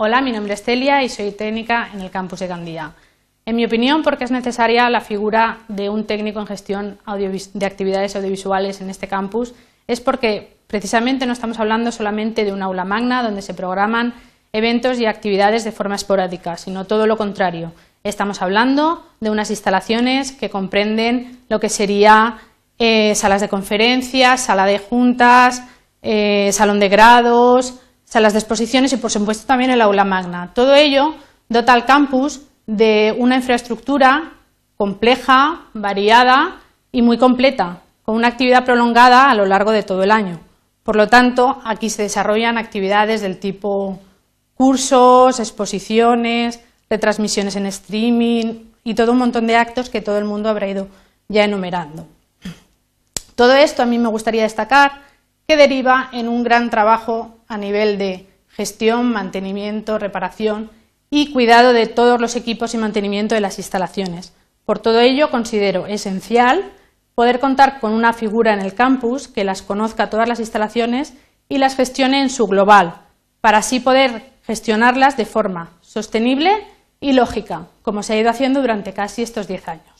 Hola, mi nombre es Celia y soy técnica en el campus de Gandía. En mi opinión, porque es necesaria la figura de un técnico en gestión de actividades audiovisuales en este campus, es porque precisamente no estamos hablando solamente de un aula magna donde se programan eventos y actividades de forma esporádica, sino todo lo contrario. Estamos hablando de unas instalaciones que comprenden lo que sería eh, salas de conferencias, sala de juntas, eh, salón de grados, las las exposiciones y, por supuesto, también el aula magna. Todo ello dota al campus de una infraestructura compleja, variada y muy completa, con una actividad prolongada a lo largo de todo el año. Por lo tanto, aquí se desarrollan actividades del tipo cursos, exposiciones, retransmisiones en streaming y todo un montón de actos que todo el mundo habrá ido ya enumerando. Todo esto a mí me gustaría destacar que deriva en un gran trabajo a nivel de gestión, mantenimiento, reparación y cuidado de todos los equipos y mantenimiento de las instalaciones. Por todo ello, considero esencial poder contar con una figura en el campus que las conozca todas las instalaciones y las gestione en su global, para así poder gestionarlas de forma sostenible y lógica, como se ha ido haciendo durante casi estos diez años.